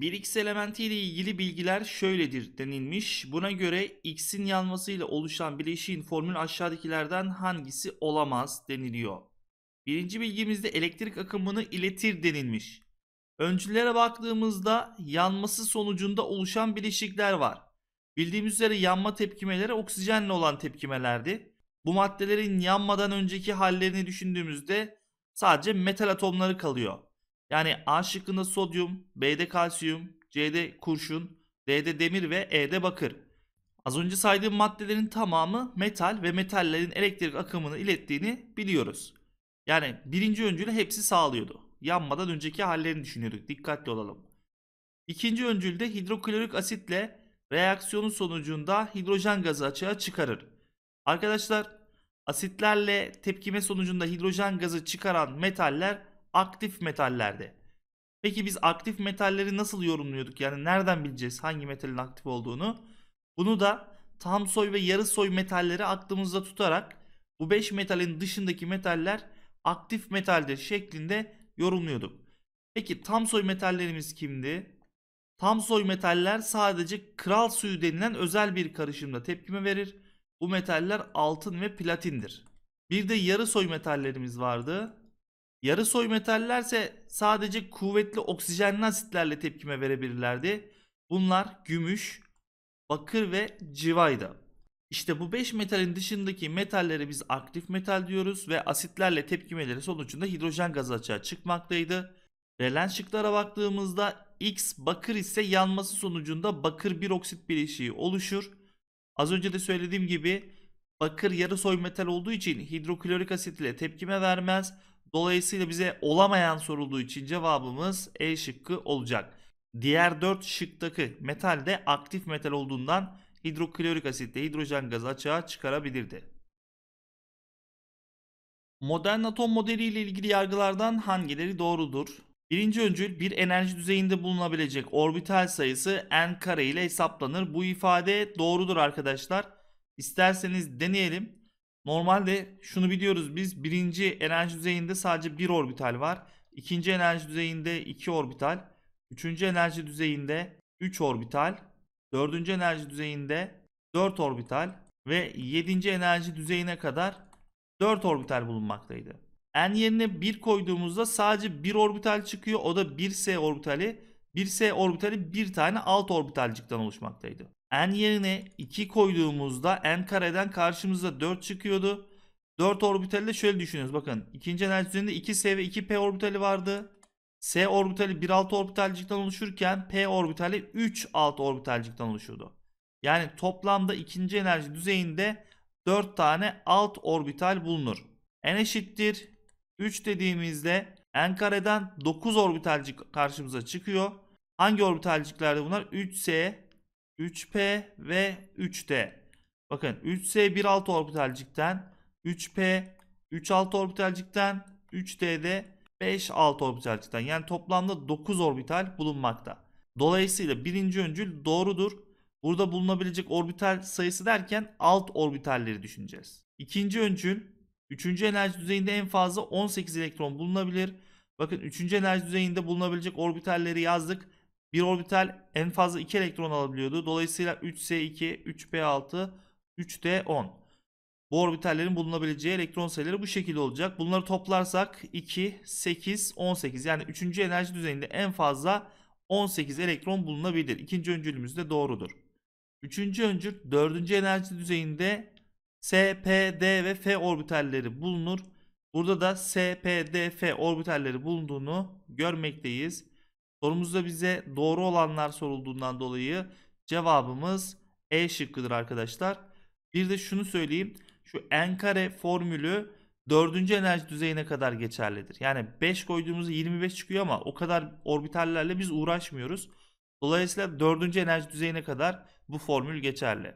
Bir x elementi ile ilgili bilgiler şöyledir denilmiş. Buna göre x'in yanmasıyla oluşan bileşiğin formülü aşağıdakilerden hangisi olamaz deniliyor. Birinci bilgimizde elektrik akımını iletir denilmiş. Öncülere baktığımızda yanması sonucunda oluşan bileşikler var. Bildiğimiz üzere yanma tepkimeleri oksijenle olan tepkimelerdi. Bu maddelerin yanmadan önceki hallerini düşündüğümüzde sadece metal atomları kalıyor. Yani A şıkkında sodyum, B'de kalsiyum, C'de kurşun, D'de demir ve E'de bakır. Az önce saydığım maddelerin tamamı metal ve metallerin elektrik akımını ilettiğini biliyoruz. Yani birinci öncülü hepsi sağlıyordu. Yanmadan önceki hallerini düşünüyorduk. Dikkatli olalım. İkinci öncülde hidroklorik asitle reaksiyonun sonucunda hidrojen gazı açığa çıkarır. Arkadaşlar asitlerle tepkime sonucunda hidrojen gazı çıkaran metaller aktif metallerde. Peki biz aktif metalleri nasıl yorumluyorduk? Yani nereden bileceğiz hangi metalin aktif olduğunu? Bunu da tam soy ve yarı soy metalleri aklımızda tutarak bu 5 metalin dışındaki metaller aktif metaldir şeklinde yorumluyorduk. Peki tam soy metallerimiz kimdi? Tam soy metaller sadece kral suyu denilen özel bir karışımda tepkime verir. Bu metaller altın ve platindir. Bir de yarı soy metallerimiz vardı. Yarı soy metallerse sadece kuvvetli oksijenli asitlerle tepkime verebilirlerdi. Bunlar gümüş, bakır ve civaydı. İşte bu 5 metalin dışındaki metalleri biz aktif metal diyoruz ve asitlerle tepkimeleri sonucunda hidrojen gazı açığa çıkmaktaydı. Verilen şıklara baktığımızda X bakır ise yanması sonucunda bakır bir oksit bileşiği oluşur. Az önce de söylediğim gibi bakır yarı soy metal olduğu için hidroklorik asit ile tepkime vermez. Dolayısıyla bize olamayan sorulduğu için cevabımız E şıkkı olacak. Diğer 4 şıktaki metal de aktif metal olduğundan hidroklorik asitle hidrojen gazı açığa çıkarabilirdi. Modern atom modeli ile ilgili yargılardan hangileri doğrudur? Birinci öncül bir enerji düzeyinde bulunabilecek orbital sayısı n kare ile hesaplanır. Bu ifade doğrudur arkadaşlar. İsterseniz deneyelim. Normalde şunu biliyoruz biz birinci enerji düzeyinde sadece bir orbital var. ikinci enerji düzeyinde iki orbital. Üçüncü enerji düzeyinde üç orbital. Dördüncü enerji düzeyinde dört orbital. Ve yedinci enerji düzeyine kadar dört orbital bulunmaktaydı. N yerine 1 koyduğumuzda sadece bir orbital çıkıyor. O da 1S orbitali. 1S orbitali bir tane alt orbitalcikten oluşmaktaydı n yerine 2 koyduğumuzda n kareden karşımıza 4 çıkıyordu. 4 orbitali de şöyle düşünüyoruz. Bakın ikinci enerji düzeninde 2s ve 2p orbitali vardı. S orbitali alt orbitalcikten oluşurken p orbitali alt orbitalcikten oluşuyordu. Yani toplamda ikinci enerji düzeyinde 4 tane alt orbital bulunur. n eşittir 3 dediğimizde n kareden 9 orbitalcik karşımıza çıkıyor. Hangi orbitalciklerde bunlar? 3s, 3P ve 3D. Bakın 3S 1 alt orbitalcikten, 3P 3 alt orbitalcikten, 3D'de 5 alt orbitalcikten. Yani toplamda 9 orbital bulunmakta. Dolayısıyla birinci öncül doğrudur. Burada bulunabilecek orbital sayısı derken alt orbitalleri düşüneceğiz. İkinci öncül, üçüncü enerji düzeyinde en fazla 18 elektron bulunabilir. Bakın üçüncü enerji düzeyinde bulunabilecek orbitalleri yazdık. Bir orbital en fazla 2 elektron alabiliyordu. Dolayısıyla 3s2, 3p6, 3d10. Bu orbitallerin bulunabileceği elektron sayıları bu şekilde olacak. Bunları toplarsak 2, 8, 18 yani 3. enerji düzeyinde en fazla 18 elektron bulunabilir. İkinci öncülümüz de doğrudur. Üçüncü öncül dördüncü enerji düzeyinde S, P, D ve F orbitalleri bulunur. Burada da S, P, D, F orbitalleri bulunduğunu görmekteyiz. Sorumuzda bize doğru olanlar sorulduğundan dolayı cevabımız E şıkkıdır arkadaşlar. Bir de şunu söyleyeyim. Şu n kare formülü 4. enerji düzeyine kadar geçerlidir. Yani 5 koyduğumuzda 25 çıkıyor ama o kadar orbitallerle biz uğraşmıyoruz. Dolayısıyla 4. enerji düzeyine kadar bu formül geçerli.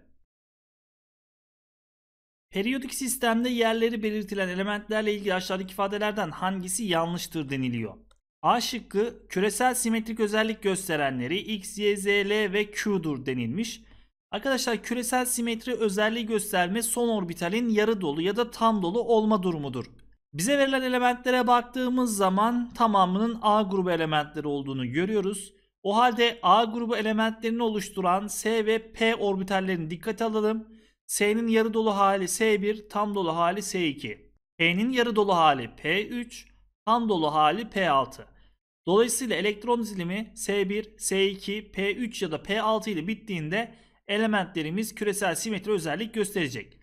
Periyodik sistemde yerleri belirtilen elementlerle ilgili aşağıdaki ifadelerden hangisi yanlıştır deniliyor? A şıkkı küresel simetrik özellik gösterenleri X, Y, Z, L ve Q'dur denilmiş. Arkadaşlar küresel simetri özelliği gösterme son orbitalin yarı dolu ya da tam dolu olma durumudur. Bize verilen elementlere baktığımız zaman tamamının A grubu elementleri olduğunu görüyoruz. O halde A grubu elementlerini oluşturan S ve P orbitallerini dikkate alalım. S'nin yarı dolu hali S1, tam dolu hali S2. P'nin yarı dolu hali P3, tam dolu hali P6. Dolayısıyla elektron dizilimi S1, S2, P3 ya da P6 ile bittiğinde elementlerimiz küresel simetri özellik gösterecek.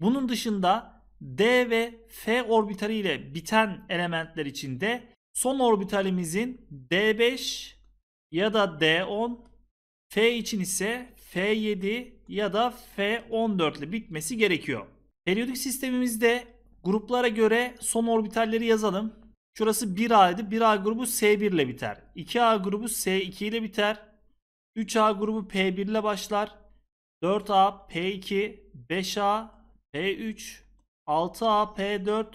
Bunun dışında D ve F orbitali ile biten elementler için de son orbitalimizin D5 ya da D10, F için ise F7 ya da F14 ile bitmesi gerekiyor. Periyodik sistemimizde gruplara göre son orbitalleri yazalım. Şurası 1A idi. 1A grubu S1 ile biter. 2A grubu S2 ile biter. 3A grubu P1 ile başlar. 4A P2, 5A P3, 6A P4,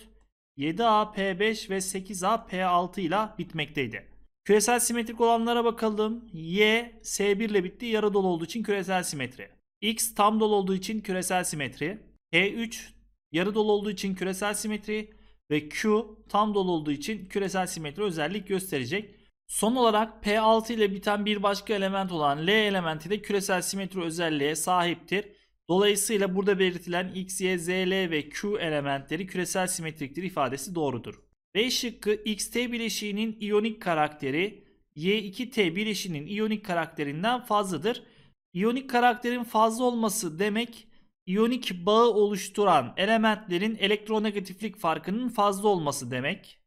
7A P5 ve 8A P6 ile bitmekteydi. Küresel simetrik olanlara bakalım. Y S1 ile bitti. Yarı dolu olduğu için küresel simetri. X tam dolu olduğu için küresel simetri. P3 yarı dolu olduğu için küresel simetri ve Q tam dolu olduğu için küresel simetri özellik gösterecek. Son olarak P6 ile biten bir başka element olan L elementi de küresel simetri özelliğe sahiptir. Dolayısıyla burada belirtilen X, Y, Z, L ve Q elementleri küresel simetriktir ifadesi doğrudur. B şıkkı XT bileşiğinin iyonik karakteri Y2T bileşiğinin iyonik karakterinden fazladır. İyonik karakterin fazla olması demek iyonik bağı oluşturan elementlerin elektronegatiflik farkının fazla olması demek.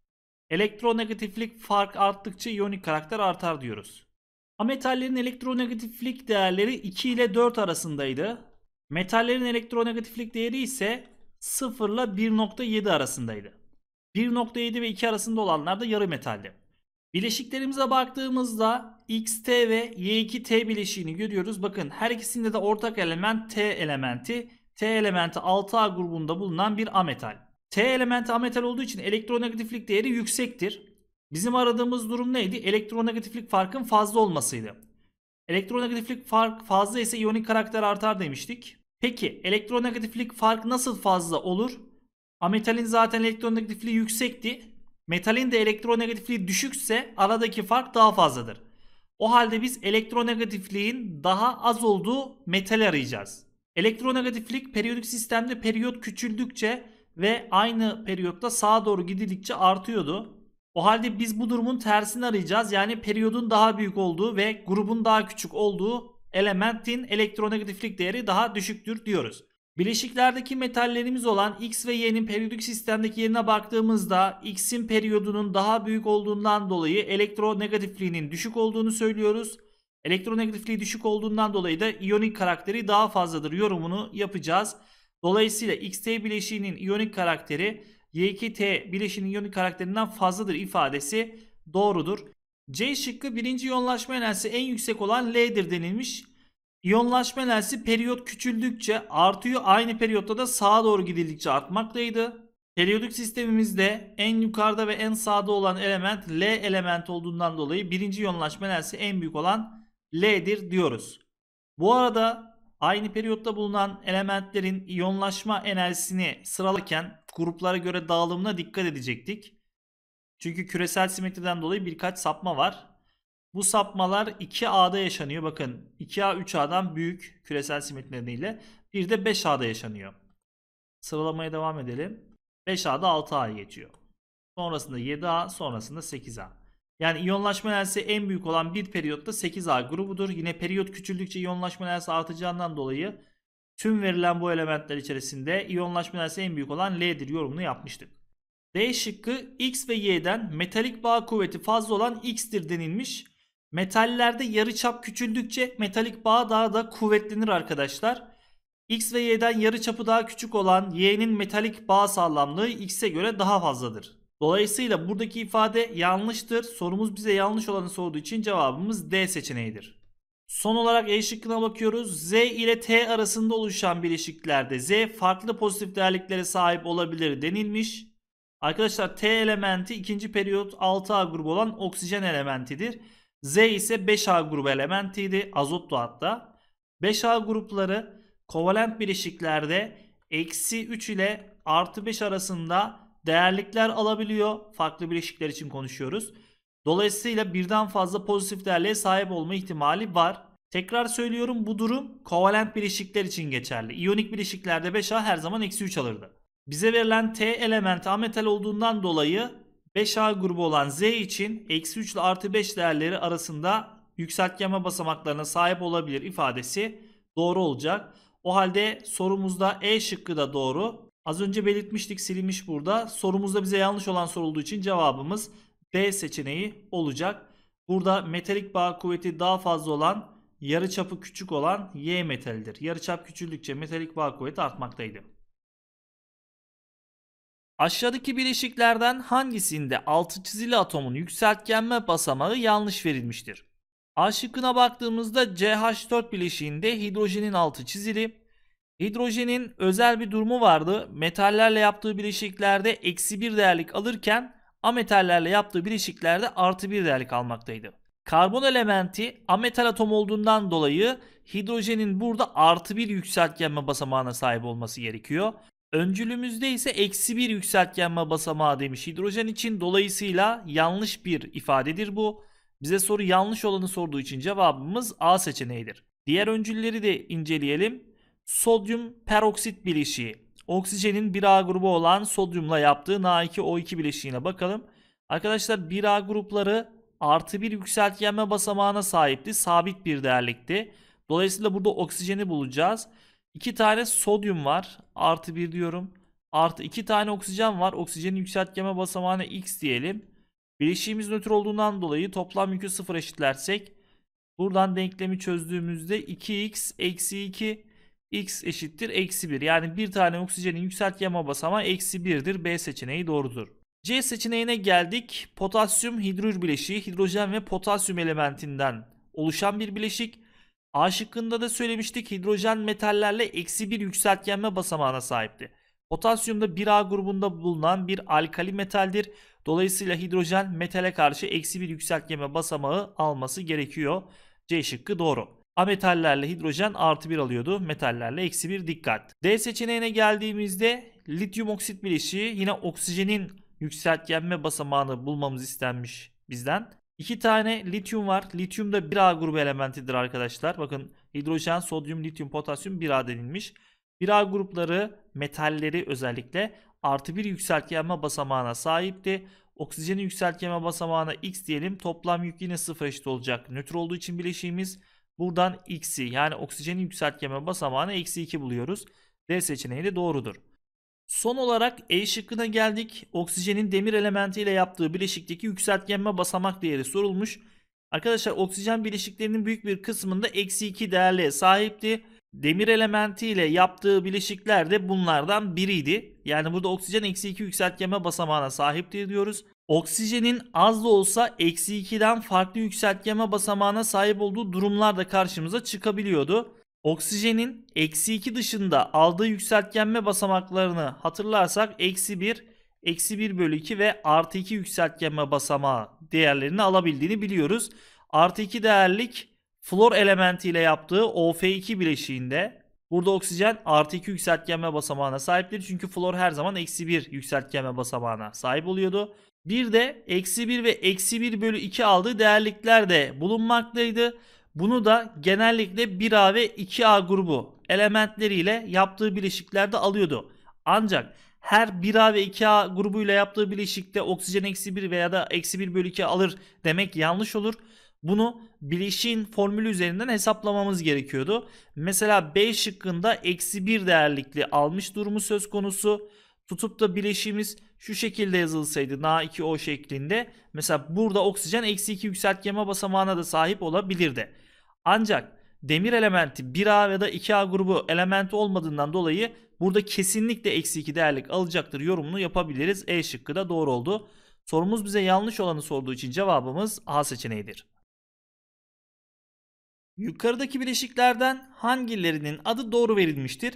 Elektronegatiflik fark arttıkça iyonik karakter artar diyoruz. Ametallerin elektronegatiflik değerleri 2 ile 4 arasındaydı. Metallerin elektronegatiflik değeri ise 0 ile 1.7 arasındaydı. 1.7 ve 2 arasında olanlar da yarı metaldi. Bileşiklerimize baktığımızda xt ve y2t bileşiğini görüyoruz. Bakın her ikisinde de ortak element t elementi. T elementi 6A grubunda bulunan bir ametal. T elementi ametal olduğu için elektronegatiflik değeri yüksektir. Bizim aradığımız durum neydi? Elektronegatiflik farkın fazla olmasıydı. Elektronegatiflik fark fazla ise iyonik karakter artar demiştik. Peki elektronegatiflik fark nasıl fazla olur? Ametalin zaten elektronegatifliği yüksekti. Metalin de elektronegatifliği düşükse aradaki fark daha fazladır. O halde biz elektronegatifliğin daha az olduğu metal arayacağız. Elektronegatiflik periyodik sistemde periyot küçüldükçe ve aynı periyotta sağa doğru gidildikçe artıyordu. O halde biz bu durumun tersini arayacağız. Yani periyodun daha büyük olduğu ve grubun daha küçük olduğu elementin elektronegatiflik değeri daha düşüktür diyoruz. Bileşiklerdeki metallerimiz olan X ve Y'nin periyodik sistemdeki yerine baktığımızda X'in periyodunun daha büyük olduğundan dolayı elektronegatifliğinin düşük olduğunu söylüyoruz. Elektronegatifliği düşük olduğundan dolayı da iyonik karakteri daha fazladır yorumunu yapacağız. Dolayısıyla XT bileşiğinin iyonik karakteri Y2T bileşiğinin iyonik karakterinden fazladır ifadesi doğrudur. C şıkkı birinci yonlaşma enerjisi en yüksek olan L'dir denilmiş. İyonlaşma enerjisi periyot küçüldükçe artıyor aynı periyotta da sağa doğru gidildikçe artmaktaydı. Periyodik sistemimizde en yukarıda ve en sağda olan element L element olduğundan dolayı birinci yonlaşma enerjisi en büyük olan L'dir diyoruz. Bu arada aynı periyotta bulunan elementlerin iyonlaşma enerjisini sıralarken gruplara göre dağılımına dikkat edecektik. Çünkü küresel simetriden dolayı birkaç sapma var. Bu sapmalar 2A'da yaşanıyor. Bakın 2A 3A'dan büyük küresel simit nedeniyle. Bir de 5A'da yaşanıyor. Sıralamaya devam edelim. 5A'da 6 a geçiyor. Sonrasında 7A, sonrasında 8A. Yani iyonlaşma lensi en büyük olan bir periyotta 8A grubudur. Yine periyot küçüldükçe iyonlaşma lensi artacağından dolayı tüm verilen bu elementler içerisinde iyonlaşma lensi en büyük olan L'dir yorumunu yapmıştık. D şıkkı X ve Y'den metalik bağ kuvveti fazla olan X'tir denilmiş. Metallerde yarı çap küçüldükçe metalik bağ daha da kuvvetlenir arkadaşlar. X ve Y'den yarı çapı daha küçük olan Y'nin metalik bağ sağlamlığı X'e göre daha fazladır. Dolayısıyla buradaki ifade yanlıştır. Sorumuz bize yanlış olanı sorduğu için cevabımız D seçeneğidir. Son olarak E şıkkına bakıyoruz. Z ile T arasında oluşan bileşiklerde Z farklı pozitif değerliklere sahip olabilir denilmiş. Arkadaşlar T elementi ikinci periyot 6A grubu olan oksijen elementidir. Z ise 5A grubu elementiydi. Azottu hatta. 5A grupları kovalent bileşiklerde eksi 3 ile artı 5 arasında değerlikler alabiliyor. Farklı bileşikler için konuşuyoruz. Dolayısıyla birden fazla pozitif değerliğe sahip olma ihtimali var. Tekrar söylüyorum bu durum kovalent bileşikler için geçerli. İyonik bileşiklerde 5A her zaman eksi 3 alırdı. Bize verilen T elementi ametal olduğundan dolayı 5A grubu olan Z için eksi 3 ile artı 5 değerleri arasında yükseltgeme basamaklarına sahip olabilir ifadesi doğru olacak. O halde sorumuzda E şıkkı da doğru. Az önce belirtmiştik silinmiş burada. Sorumuzda bize yanlış olan sorulduğu için cevabımız D seçeneği olacak. Burada metalik bağ kuvveti daha fazla olan yarıçapı küçük olan Y metalidir. Yarıçap küçüldükçe metalik bağ kuvveti artmaktaydı. Aşağıdaki bileşiklerden hangisinde altı çizili atomun yükseltgenme basamağı yanlış verilmiştir? A şıkkına baktığımızda CH4 bileşiğinde hidrojenin altı çizili. Hidrojenin özel bir durumu vardı. Metallerle yaptığı bileşiklerde eksi bir değerlik alırken ametallerle yaptığı bileşiklerde artı bir değerlik almaktaydı. Karbon elementi ametal atom olduğundan dolayı hidrojenin burada artı bir yükseltgenme basamağına sahip olması gerekiyor. Öncülümüzde ise eksi bir yükseltgenme basamağı demiş hidrojen için. Dolayısıyla yanlış bir ifadedir bu. Bize soru yanlış olanı sorduğu için cevabımız A seçeneğidir. Diğer öncülleri de inceleyelim. Sodyum peroksit bileşiği. Oksijenin 1A grubu olan sodyumla yaptığı Na2O2 bileşiğine bakalım. Arkadaşlar 1A grupları artı bir yükseltgenme basamağına sahipti. Sabit bir değerlikti. Dolayısıyla burada oksijeni bulacağız. 2 tane sodyum var. Artı 1 diyorum. Artı 2 tane oksijen var. Oksijenin yükseltgeme basamağına x diyelim. Bileşiğimiz nötr olduğundan dolayı toplam yükü 0 eşitlersek buradan denklemi çözdüğümüzde 2x eksi 2 x eşittir eksi 1. Yani bir tane oksijenin yükseltgeme basamağı eksi 1'dir. B seçeneği doğrudur. C seçeneğine geldik. Potasyum hidrür bileşiği hidrojen ve potasyum elementinden oluşan bir bileşik. A şıkkında da söylemiştik hidrojen metallerle eksi bir yükseltgenme basamağına sahipti. Potasyum da 1A grubunda bulunan bir alkali metaldir. Dolayısıyla hidrojen metale karşı eksi bir yükseltgenme basamağı alması gerekiyor. C şıkkı doğru. A metallerle hidrojen artı 1 alıyordu. Metallerle eksi 1 dikkat. D seçeneğine geldiğimizde lityum oksit bileşiği yine oksijenin yükseltgenme basamağını bulmamız istenmiş bizden. İki tane lityum var. Lityum da 1A grubu elementidir arkadaşlar. Bakın hidrojen, sodyum, lityum, potasyum 1A denilmiş. 1A grupları metalleri özellikle artı bir yükseltgenme basamağına sahipti. Oksijenin yükseltgenme basamağına x diyelim. Toplam yük yine sıfır eşit olacak. Nötr olduğu için bileşiğimiz. Buradan x'i yani oksijenin yükseltgenme basamağına eksi 2 buluyoruz. D seçeneği de doğrudur. Son olarak E şıkkına geldik. Oksijenin demir elementiyle yaptığı bileşikteki yükseltgenme basamak değeri sorulmuş. Arkadaşlar oksijen bileşiklerinin büyük bir kısmında eksi 2 değerliğe sahipti. Demir elementiyle yaptığı bileşikler de bunlardan biriydi. Yani burada oksijen eksi 2 yükseltgenme basamağına sahipti diyoruz. Oksijenin az da olsa eksi 2'den farklı yükseltgenme basamağına sahip olduğu durumlar da karşımıza çıkabiliyordu. Oksijenin eksi 2 dışında aldığı yükseltgenme basamaklarını hatırlarsak eksi 1, eksi 1 bölü 2 ve artı 2 yükseltgenme basamağı değerlerini alabildiğini biliyoruz. Artı 2 değerlik flor elementiyle yaptığı OF2 bileşiğinde burada oksijen artı 2 yükseltgenme basamağına sahiptir. Çünkü flor her zaman eksi 1 yükseltgenme basamağına sahip oluyordu. Bir de eksi 1 ve eksi 1 bölü 2 aldığı değerlikler de bulunmaktaydı. Bunu da genellikle 1A ve 2A grubu elementleriyle yaptığı bileşiklerde alıyordu. Ancak her 1A ve 2A grubuyla yaptığı bileşikte oksijen eksi 1 veya da eksi 1 bölü 2 alır demek yanlış olur. Bunu bileşiğin formülü üzerinden hesaplamamız gerekiyordu. Mesela B şıkkında eksi 1 değerlikli almış durumu söz konusu. Tutup da bileşiğimiz şu şekilde yazılsaydı Na2O şeklinde. Mesela burada oksijen eksi 2 yükseltgeme basamağına da sahip olabilirdi. Ancak demir elementi 1A ya da 2A grubu elementi olmadığından dolayı burada kesinlikle eksi 2 değerlik alacaktır yorumunu yapabiliriz. E şıkkı da doğru oldu. Sorumuz bize yanlış olanı sorduğu için cevabımız A seçeneğidir. Yukarıdaki bileşiklerden hangilerinin adı doğru verilmiştir?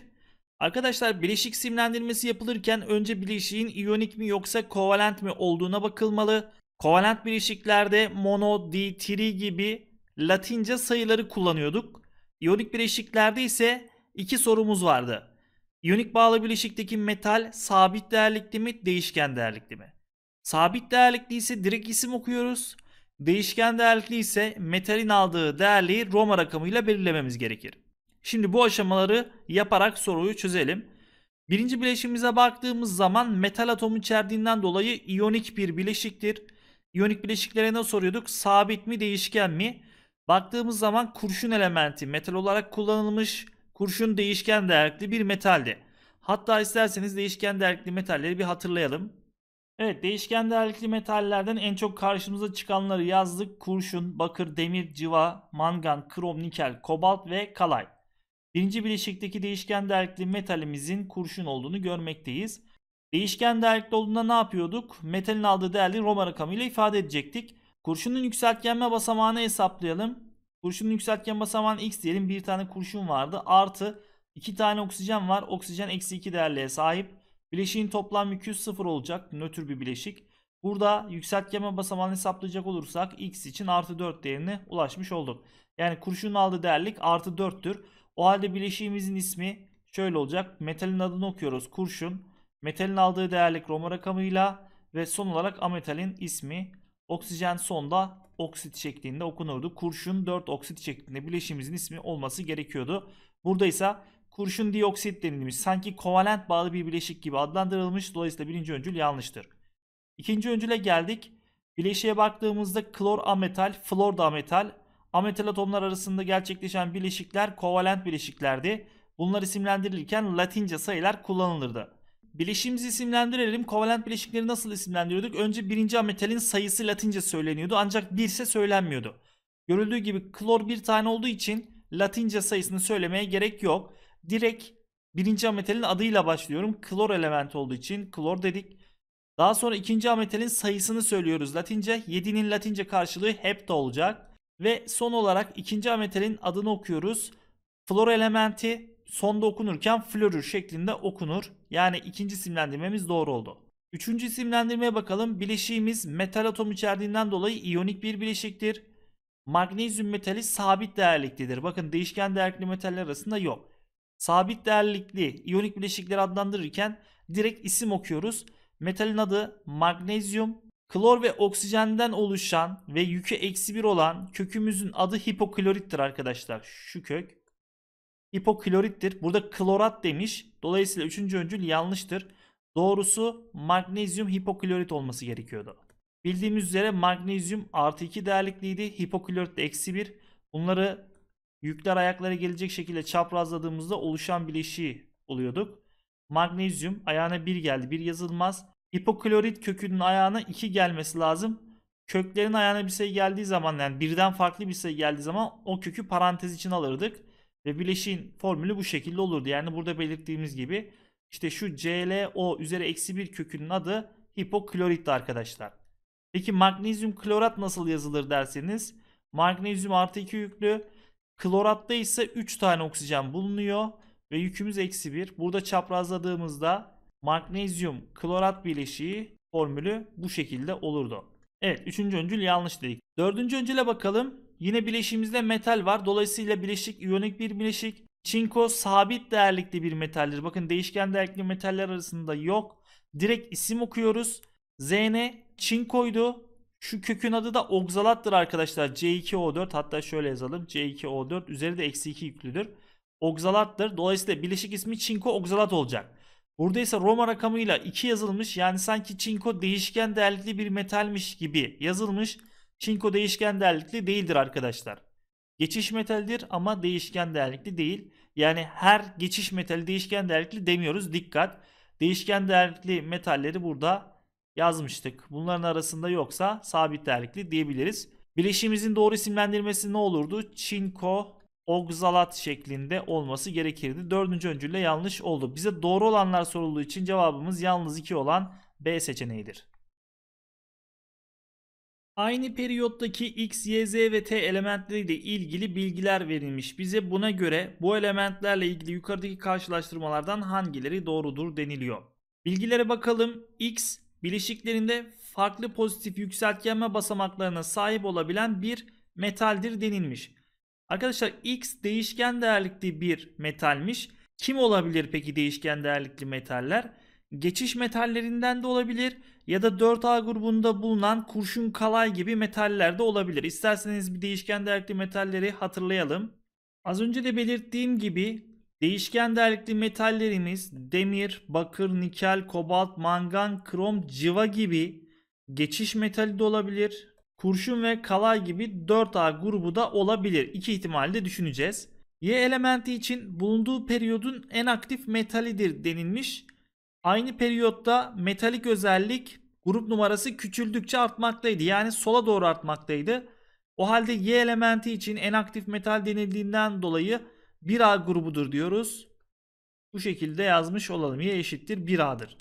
Arkadaşlar bileşik simlendirmesi yapılırken önce bileşiğin iyonik mi yoksa kovalent mi olduğuna bakılmalı. Kovalent bileşiklerde mono, di, tri gibi Latince sayıları kullanıyorduk. İyonik bileşiklerde ise iki sorumuz vardı. İyonik bağlı bileşikteki metal sabit değerlikli mi, değişken değerlikli mi? Sabit değerlikli ise direkt isim okuyoruz. Değişken değerlikli ise metalin aldığı değerliği Roma rakamıyla belirlememiz gerekir. Şimdi bu aşamaları yaparak soruyu çözelim. Birinci bileşimize baktığımız zaman metal atomu içerdiğinden dolayı iyonik bir bileşiktir. İyonik bileşiklere ne soruyorduk? Sabit mi değişken mi? Baktığımız zaman kurşun elementi metal olarak kullanılmış. Kurşun değişken değerli bir metaldi. Hatta isterseniz değişken değerli metalleri bir hatırlayalım. Evet değişken değerli metallerden en çok karşımıza çıkanları yazdık. Kurşun, bakır, demir, civa, mangan, krom, nikel, kobalt ve kalay. Birinci bileşikteki değişken değerli metalimizin kurşun olduğunu görmekteyiz. Değişken değerli olduğunda ne yapıyorduk? Metalin aldığı değerli Roma rakamıyla ifade edecektik. Kurşunun yükseltgenme basamağını hesaplayalım. Kurşunun yükseltgen basamağını x diyelim. Bir tane kurşun vardı. Artı iki tane oksijen var. Oksijen eksi 2 değerliğe sahip. Bileşiğin toplam yükü 0 olacak. Nötr bir bileşik. Burada yükseltgenme basamağını hesaplayacak olursak x için artı 4 değerine ulaşmış olduk. Yani kurşunun aldığı değerlik artı 4'tür. O halde bileşiğimizin ismi şöyle olacak. Metalin adını okuyoruz. Kurşun. Metalin aldığı değerlik Roma rakamıyla ve son olarak ametalin ismi Oksijen sonda oksit şeklinde okunurdu. Kurşun 4 oksit şeklinde bileşimimizin ismi olması gerekiyordu. Burada ise kurşun dioksit denilmiş. Sanki kovalent bağlı bir bileşik gibi adlandırılmış. Dolayısıyla birinci öncül yanlıştır. İkinci öncüle geldik. Bileşiğe baktığımızda klor ametal, flor da ametal. Ametal atomlar arasında gerçekleşen bileşikler kovalent bileşiklerdi. Bunlar isimlendirilirken latince sayılar kullanılırdı. Bileşiğimizi isimlendirelim. Kovalent bileşikleri nasıl isimlendiriyorduk? Önce birinci ametalin sayısı latince söyleniyordu ancak bir ise söylenmiyordu. Görüldüğü gibi klor bir tane olduğu için latince sayısını söylemeye gerek yok. Direkt birinci ametalin adıyla başlıyorum. Klor element olduğu için klor dedik. Daha sonra ikinci ametalin sayısını söylüyoruz latince. 7'nin latince karşılığı hepta olacak. Ve son olarak ikinci ametalin adını okuyoruz. Flor elementi sonda okunurken florür şeklinde okunur. Yani ikinci isimlendirmemiz doğru oldu. Üçüncü isimlendirmeye bakalım. Bileşiğimiz metal atom içerdiğinden dolayı iyonik bir bileşiktir. Magnezyum metali sabit değerliklidir. Bakın değişken değerli metaller arasında yok. Sabit değerlikli iyonik bileşikleri adlandırırken direkt isim okuyoruz. Metalin adı magnezyum, klor ve oksijenden oluşan ve yükü eksi bir olan kökümüzün adı hipoklorittir arkadaşlar. Şu kök hipoklorittir. Burada klorat demiş. Dolayısıyla üçüncü öncül yanlıştır. Doğrusu magnezyum hipoklorit olması gerekiyordu. Bildiğimiz üzere magnezyum artı 2 değerlikliydi. Hipoklorit de eksi 1. Bunları yükler ayaklara gelecek şekilde çaprazladığımızda oluşan bileşiği oluyorduk. Magnezyum ayağına 1 geldi. 1 yazılmaz. Hipoklorit kökünün ayağına 2 gelmesi lazım. Köklerin ayağına bir sayı şey geldiği zaman yani birden farklı bir sayı şey geldiği zaman o kökü parantez için alırdık. Ve bileşiğin formülü bu şekilde olurdu. Yani burada belirttiğimiz gibi işte şu ClO üzeri eksi 1 kökünün adı hipokloritti arkadaşlar. Peki magnezyum klorat nasıl yazılır derseniz magnezyum artı 2 yüklü kloratta ise 3 tane oksijen bulunuyor ve yükümüz eksi 1. Burada çaprazladığımızda magnezyum klorat bileşiği formülü bu şekilde olurdu. Evet 3. öncül yanlış dedik. 4. öncüle bakalım. Yine bileşiğimizde metal var. Dolayısıyla bileşik iyonik bir bileşik. Çinko sabit değerlikli bir metaldir. Bakın değişken değerlikli metaller arasında yok. Direkt isim okuyoruz. Zn çinkoydu. Şu kökün adı da oksalattır arkadaşlar. C2O4 hatta şöyle yazalım. C2O4 üzeri de eksi 2 yüklüdür. Oksalattır. Dolayısıyla bileşik ismi çinko oxalat olacak. Burada ise Roma rakamıyla 2 yazılmış. Yani sanki çinko değişken değerlikli bir metalmiş gibi yazılmış. Çinko değişken değerlikli değildir arkadaşlar. Geçiş metaldir ama değişken değerlikli değil. Yani her geçiş metali değişken değerlikli demiyoruz. Dikkat. Değişken değerlikli metalleri burada yazmıştık. Bunların arasında yoksa sabit değerlikli diyebiliriz. Bileşimimizin doğru isimlendirmesi ne olurdu? Çinko ogzalat şeklinde olması gerekirdi. Dördüncü öncülle yanlış oldu. Bize doğru olanlar sorulduğu için cevabımız yalnız iki olan B seçeneğidir. Aynı periyottaki x, y, z ve t elementleriyle ilgili bilgiler verilmiş. Bize buna göre bu elementlerle ilgili yukarıdaki karşılaştırmalardan hangileri doğrudur deniliyor. Bilgilere bakalım. x bileşiklerinde farklı pozitif yükseltgenme basamaklarına sahip olabilen bir metaldir denilmiş. Arkadaşlar x değişken değerlikli bir metalmiş. Kim olabilir peki değişken değerlikli metaller? Geçiş metallerinden de olabilir ya da 4A grubunda bulunan kurşun kalay gibi metaller de olabilir. İsterseniz bir değişken değerlikli metalleri hatırlayalım. Az önce de belirttiğim gibi değişken değerlikli metallerimiz demir, bakır, nikel, kobalt, mangan, krom, civa gibi geçiş metali de olabilir. Kurşun ve kalay gibi 4A grubu da olabilir. İki ihtimali de düşüneceğiz. Y elementi için bulunduğu periyodun en aktif metalidir denilmiş Aynı periyotta metalik özellik grup numarası küçüldükçe artmaktaydı. Yani sola doğru artmaktaydı. O halde Y elementi için en aktif metal denildiğinden dolayı 1A grubudur diyoruz. Bu şekilde yazmış olalım. Y eşittir 1A'dır.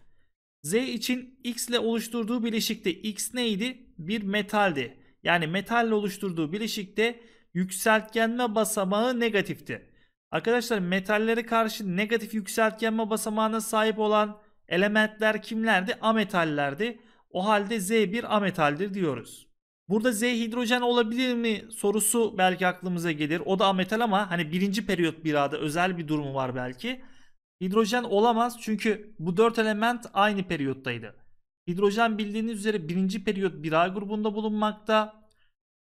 Z için X ile oluşturduğu bileşikte X neydi? Bir metaldi. Yani metalle oluşturduğu bileşikte yükseltgenme basamağı negatifti. Arkadaşlar metallere karşı negatif yükseltgenme basamağına sahip olan Elementler kimlerdi? Ametallerdi. O halde Z bir ametaldir diyoruz. Burada Z hidrojen olabilir mi sorusu belki aklımıza gelir. O da ametal ama hani birinci periyot birada özel bir durumu var belki. Hidrojen olamaz çünkü bu dört element aynı periyottaydı. Hidrojen bildiğiniz üzere birinci periyot bira grubunda bulunmakta.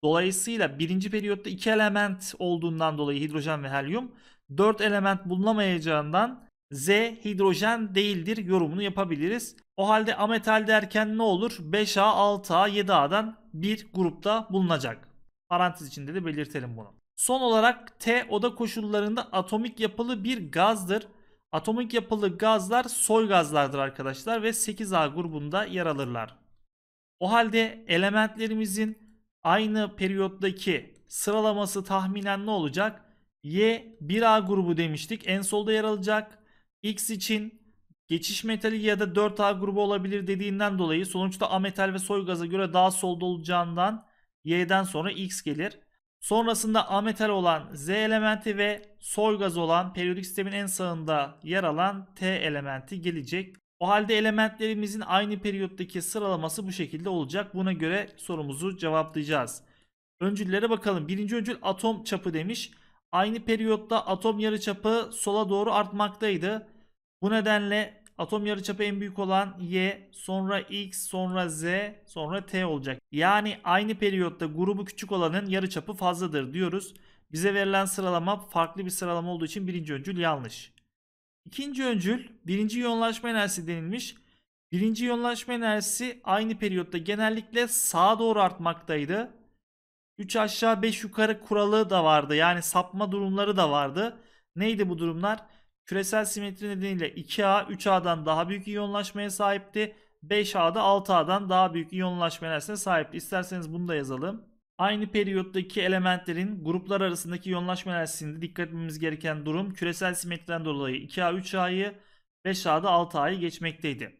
Dolayısıyla birinci periyotta iki element olduğundan dolayı hidrojen ve helyum dört element bulunamayacağından Z hidrojen değildir yorumunu yapabiliriz. O halde ametal derken ne olur? 5A, 6A, 7A'dan bir grupta bulunacak. Parantez içinde de belirtelim bunu. Son olarak T oda koşullarında atomik yapılı bir gazdır. Atomik yapılı gazlar soy gazlardır arkadaşlar ve 8A grubunda yer alırlar. O halde elementlerimizin aynı periyottaki sıralaması tahminen ne olacak? Y 1A grubu demiştik en solda yer alacak. X için geçiş metali ya da 4A grubu olabilir dediğinden dolayı sonuçta A metal ve soy gaza göre daha solda olacağından Y'den sonra X gelir. Sonrasında A metal olan Z elementi ve soy gaz olan periyodik sistemin en sağında yer alan T elementi gelecek. O halde elementlerimizin aynı periyottaki sıralaması bu şekilde olacak. Buna göre sorumuzu cevaplayacağız. Öncüllere bakalım. Birinci öncül atom çapı demiş. Aynı periyotta atom yarıçapı sola doğru artmaktaydı. Bu nedenle atom yarıçapı en büyük olan Y, sonra X, sonra Z, sonra T olacak. Yani aynı periyotta grubu küçük olanın yarıçapı fazladır diyoruz. Bize verilen sıralama farklı bir sıralama olduğu için birinci öncül yanlış. İkinci öncül birinci yoğunlaşma enerjisi denilmiş. Birinci yoğunlaşma enerjisi aynı periyotta genellikle sağa doğru artmaktaydı. 3 aşağı 5 yukarı kuralı da vardı. Yani sapma durumları da vardı. Neydi bu durumlar? Küresel simetri nedeniyle 2A 3A'dan daha büyük iyonlaşmaya sahipti. 5A'da 6A'dan daha büyük iyonlaşma enerjisine sahipti. İsterseniz bunu da yazalım. Aynı periyottaki elementlerin gruplar arasındaki iyonlaşma enerjisinde dikkat etmemiz gereken durum küresel simetriden dolayı 2A 3A'yı 5A'da 6A'yı geçmekteydi.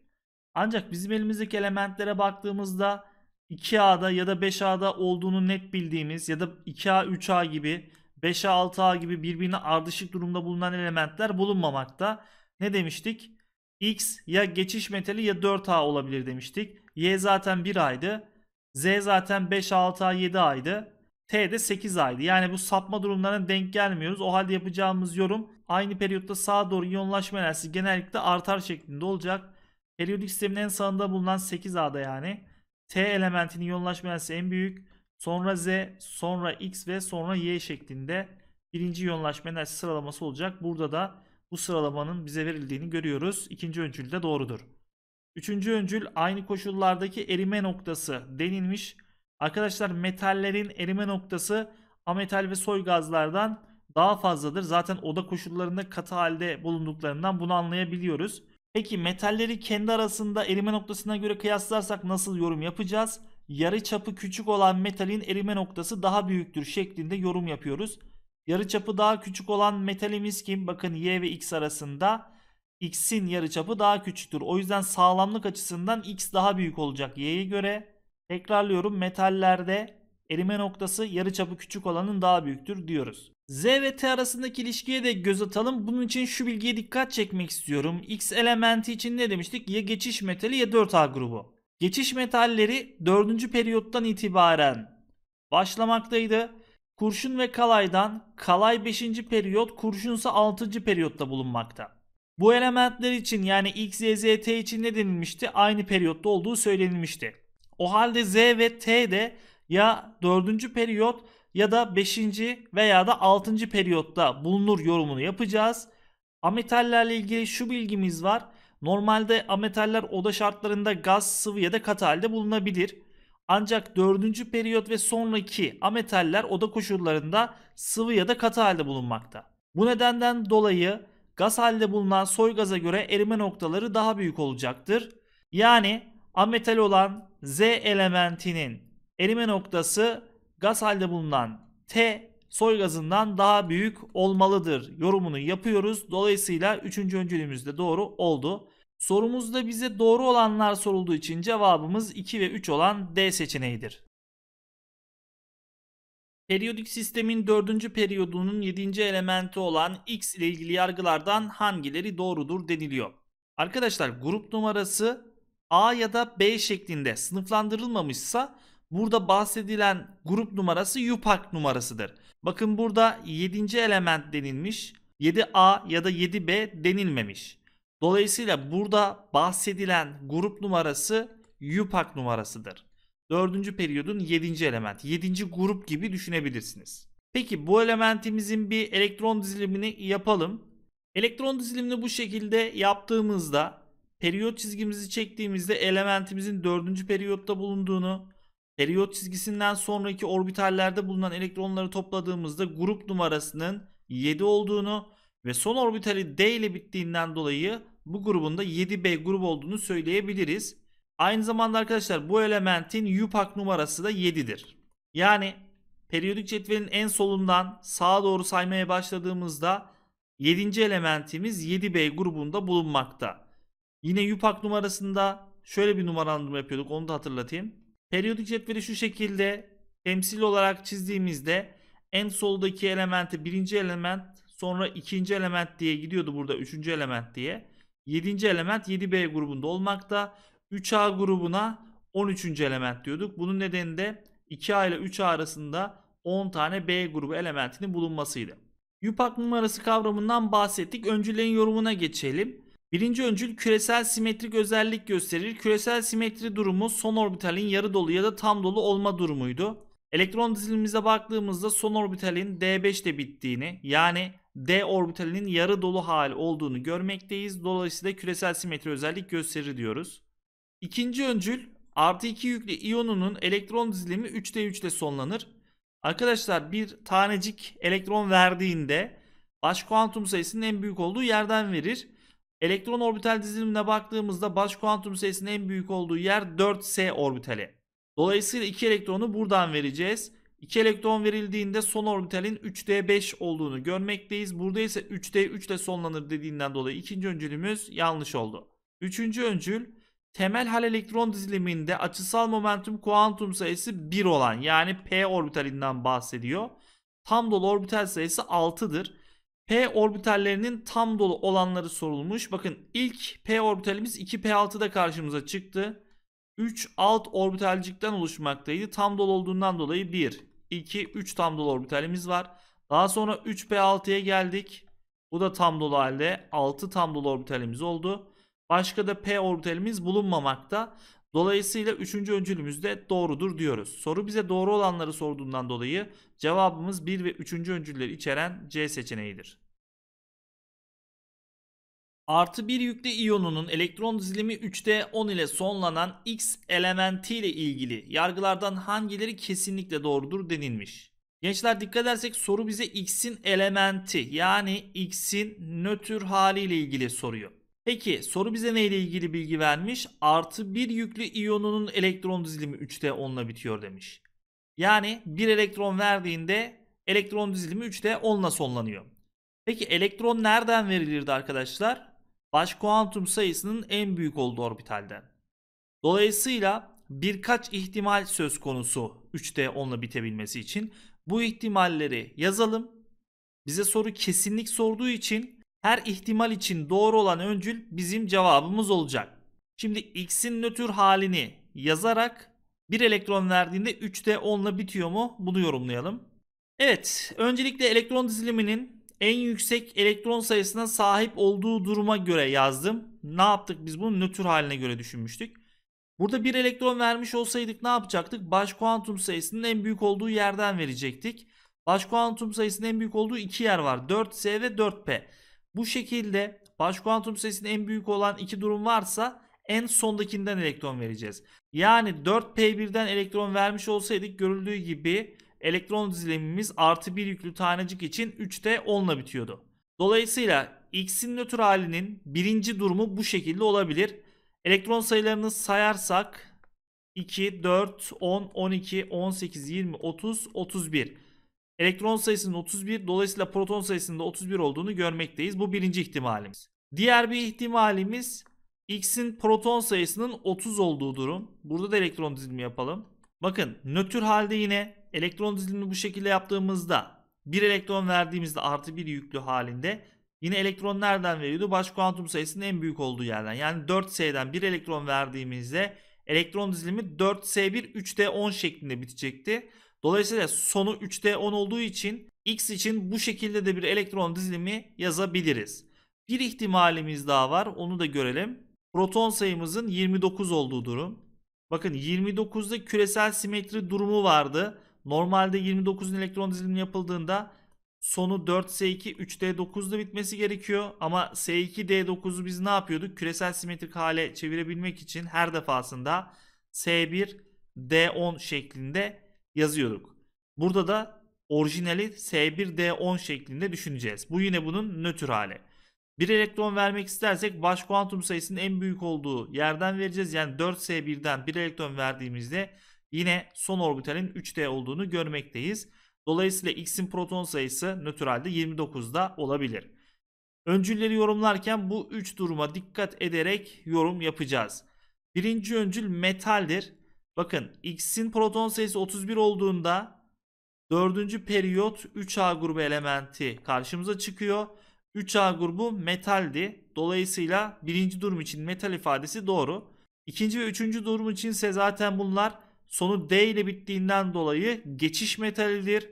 Ancak bizim elimizdeki elementlere baktığımızda 2A'da ya da 5A'da olduğunu net bildiğimiz ya da 2A 3A gibi 5A 6A gibi birbirine ardışık durumda bulunan elementler bulunmamakta. Ne demiştik? X ya geçiş metali ya 4A olabilir demiştik. Y zaten 1A'ydı. Z zaten 5A 6A 7A'ydı. T de 8A'ydı. Yani bu sapma durumlarına denk gelmiyoruz. O halde yapacağımız yorum aynı periyotta sağa doğru yonlaşma enerjisi genellikle artar şeklinde olacak. Periyodik sistemin en sağında bulunan 8A'da yani. T elementinin yonlaşma enerjisi en büyük sonra Z, sonra X ve sonra Y şeklinde birinci yoğunlaşma enerji sıralaması olacak. Burada da bu sıralamanın bize verildiğini görüyoruz. İkinci öncül de doğrudur. Üçüncü öncül aynı koşullardaki erime noktası denilmiş. Arkadaşlar metallerin erime noktası ametal ve soy gazlardan daha fazladır. Zaten oda koşullarında katı halde bulunduklarından bunu anlayabiliyoruz. Peki metalleri kendi arasında erime noktasına göre kıyaslarsak nasıl yorum yapacağız? yarı çapı küçük olan metalin erime noktası daha büyüktür şeklinde yorum yapıyoruz. Yarı çapı daha küçük olan metalimiz kim? Bakın y ve x arasında x'in yarı çapı daha küçüktür. O yüzden sağlamlık açısından x daha büyük olacak y'ye göre. Tekrarlıyorum metallerde erime noktası yarı çapı küçük olanın daha büyüktür diyoruz. Z ve T arasındaki ilişkiye de göz atalım. Bunun için şu bilgiye dikkat çekmek istiyorum. X elementi için ne demiştik? Ya geçiş metali ya 4A grubu. Geçiş metalleri 4. periyottan itibaren başlamaktaydı. Kurşun ve kalaydan kalay 5. periyot, ise 6. periyotta bulunmakta. Bu elementler için yani X, Y, Z, T için ne denilmişti? Aynı periyotta olduğu söylenilmişti. O halde Z ve T de ya 4. periyot ya da 5. veya da 6. periyotta bulunur yorumunu yapacağız. Ametallerle ilgili şu bilgimiz var. Normalde ametaller oda şartlarında gaz, sıvı ya da katı halde bulunabilir. Ancak 4. periyot ve sonraki ametaller oda koşullarında sıvı ya da katı halde bulunmakta. Bu nedenden dolayı gaz halde bulunan soy gaza göre erime noktaları daha büyük olacaktır. Yani ametal olan Z elementinin erime noktası gaz halde bulunan T soy gazından daha büyük olmalıdır yorumunu yapıyoruz. Dolayısıyla 3. öncülümüz de doğru oldu. Sorumuzda bize doğru olanlar sorulduğu için cevabımız 2 ve 3 olan D seçeneğidir. Periyodik sistemin 4. periyodunun 7. elementi olan X ile ilgili yargılardan hangileri doğrudur deniliyor. Arkadaşlar grup numarası A ya da B şeklinde sınıflandırılmamışsa burada bahsedilen grup numarası UPAC numarasıdır. Bakın burada 7. element denilmiş, 7A ya da 7B denilmemiş. Dolayısıyla burada bahsedilen grup numarası UPAC numarasıdır. Dördüncü periyodun yedinci element, yedinci grup gibi düşünebilirsiniz. Peki bu elementimizin bir elektron dizilimini yapalım. Elektron dizilimini bu şekilde yaptığımızda periyot çizgimizi çektiğimizde elementimizin dördüncü periyotta bulunduğunu, periyot çizgisinden sonraki orbitallerde bulunan elektronları topladığımızda grup numarasının 7 olduğunu ve son orbitali D ile bittiğinden dolayı bu grubun da 7B grubu olduğunu söyleyebiliriz. Aynı zamanda arkadaşlar bu elementin UPAC numarası da 7'dir. Yani periyodik cetvelin en solundan sağa doğru saymaya başladığımızda 7. elementimiz 7B grubunda bulunmakta. Yine UPAC numarasında şöyle bir numaralandırma yapıyorduk onu da hatırlatayım. Periyodik cetveli şu şekilde temsil olarak çizdiğimizde en soldaki elementi birinci element sonra ikinci element diye gidiyordu burada üçüncü element diye. 7. element 7B grubunda olmakta. 3A grubuna 13. element diyorduk. Bunun nedeni de 2A ile 3A arasında 10 tane B grubu elementinin bulunmasıydı. Yupak numarası kavramından bahsettik. Öncülerin yorumuna geçelim. Birinci öncül küresel simetrik özellik gösterir. Küresel simetri durumu son orbitalin yarı dolu ya da tam dolu olma durumuydu. Elektron dizilimimize baktığımızda son orbitalin d 5 ile bittiğini yani D orbitalinin yarı dolu hal olduğunu görmekteyiz. Dolayısıyla küresel simetri özellik gösterir diyoruz. İkinci öncül artı 2 yüklü iyonunun elektron dizilimi 3D3 ile sonlanır. Arkadaşlar bir tanecik elektron verdiğinde baş kuantum sayısının en büyük olduğu yerden verir. Elektron orbital dizilimine baktığımızda baş kuantum sayısının en büyük olduğu yer 4S orbitali. Dolayısıyla 2 elektronu buradan vereceğiz. 2 elektron verildiğinde son orbitalin 3D5 olduğunu görmekteyiz. Burada ise 3D3 ile sonlanır dediğinden dolayı ikinci öncülümüz yanlış oldu. Üçüncü öncül temel hal elektron diziliminde açısal momentum kuantum sayısı 1 olan yani P orbitalinden bahsediyor. Tam dolu orbital sayısı 6'dır. P orbitallerinin tam dolu olanları sorulmuş. Bakın ilk P orbitalimiz 2P6'da karşımıza çıktı. 3 alt orbitalcikten oluşmaktaydı. Tam dol olduğundan dolayı 1, 2, 3 tam dol orbitalimiz var. Daha sonra 3P6'ya geldik. Bu da tam dolu halde 6 tam dolu orbitalimiz oldu. Başka da P orbitalimiz bulunmamakta. Dolayısıyla 3. öncülümüz de doğrudur diyoruz. Soru bize doğru olanları sorduğundan dolayı cevabımız 1 ve 3. öncülleri içeren C seçeneğidir. Artı bir yüklü iyonunun elektron dizilimi 3'te 10 ile sonlanan X elementi ile ilgili yargılardan hangileri kesinlikle doğrudur denilmiş. Gençler dikkat edersek soru bize X'in elementi yani X'in nötr haliyle ilgili soruyor. Peki soru bize ne ile ilgili bilgi vermiş? Artı bir yüklü iyonunun elektron dizilimi 3'te 10 ile bitiyor demiş. Yani bir elektron verdiğinde elektron dizilimi 3'te 10 ile sonlanıyor. Peki elektron nereden verilirdi arkadaşlar? baş kuantum sayısının en büyük olduğu orbitalden. Dolayısıyla birkaç ihtimal söz konusu 3D 10'la bitebilmesi için bu ihtimalleri yazalım. Bize soru kesinlik sorduğu için her ihtimal için doğru olan öncül bizim cevabımız olacak. Şimdi x'in nötr halini yazarak bir elektron verdiğinde 3D 10'la bitiyor mu? Bunu yorumlayalım. Evet, öncelikle elektron diziliminin en yüksek elektron sayısına sahip olduğu duruma göre yazdım. Ne yaptık biz bunu? Nötr haline göre düşünmüştük. Burada bir elektron vermiş olsaydık ne yapacaktık? Baş kuantum sayısının en büyük olduğu yerden verecektik. Baş kuantum sayısının en büyük olduğu iki yer var. 4S ve 4P. Bu şekilde baş kuantum sayısının en büyük olan iki durum varsa en sondakinden elektron vereceğiz. Yani 4P1'den elektron vermiş olsaydık görüldüğü gibi elektron dizilimimiz artı bir yüklü tanecik için 3'te 10'la bitiyordu. Dolayısıyla X'in nötr halinin birinci durumu bu şekilde olabilir. Elektron sayılarını sayarsak 2, 4, 10, 12, 18, 20, 30, 31. Elektron sayısının 31 dolayısıyla proton sayısının da 31 olduğunu görmekteyiz. Bu birinci ihtimalimiz. Diğer bir ihtimalimiz X'in proton sayısının 30 olduğu durum. Burada da elektron dizilimi yapalım. Bakın nötr halde yine elektron dizilimini bu şekilde yaptığımızda bir elektron verdiğimizde artı bir yüklü halinde yine elektron nereden veriyordu? Baş kuantum sayısının en büyük olduğu yerden. Yani 4S'den bir elektron verdiğimizde elektron dizilimi 4S1 3D10 şeklinde bitecekti. Dolayısıyla sonu 3D10 olduğu için X için bu şekilde de bir elektron dizilimi yazabiliriz. Bir ihtimalimiz daha var onu da görelim. Proton sayımızın 29 olduğu durum. Bakın 29'da küresel simetri durumu vardı. Normalde 29'un elektron dizilimi yapıldığında sonu 4S2 3D9'da bitmesi gerekiyor. Ama S2D9'u biz ne yapıyorduk? Küresel simetrik hale çevirebilmek için her defasında S1 D10 şeklinde yazıyorduk. Burada da orijinali S1 D10 şeklinde düşüneceğiz. Bu yine bunun nötr hali. Bir elektron vermek istersek baş kuantum sayısının en büyük olduğu yerden vereceğiz. Yani 4S1'den bir elektron verdiğimizde yine son orbitalin 3D olduğunu görmekteyiz. Dolayısıyla X'in proton sayısı nötralde 29'da olabilir. Öncülleri yorumlarken bu 3 duruma dikkat ederek yorum yapacağız. Birinci öncül metaldir. Bakın X'in proton sayısı 31 olduğunda 4. periyot 3A grubu elementi karşımıza çıkıyor. 3A grubu metaldi. Dolayısıyla birinci durum için metal ifadesi doğru. İkinci ve üçüncü durum içinse zaten bunlar Sonu D ile bittiğinden dolayı geçiş metalidir.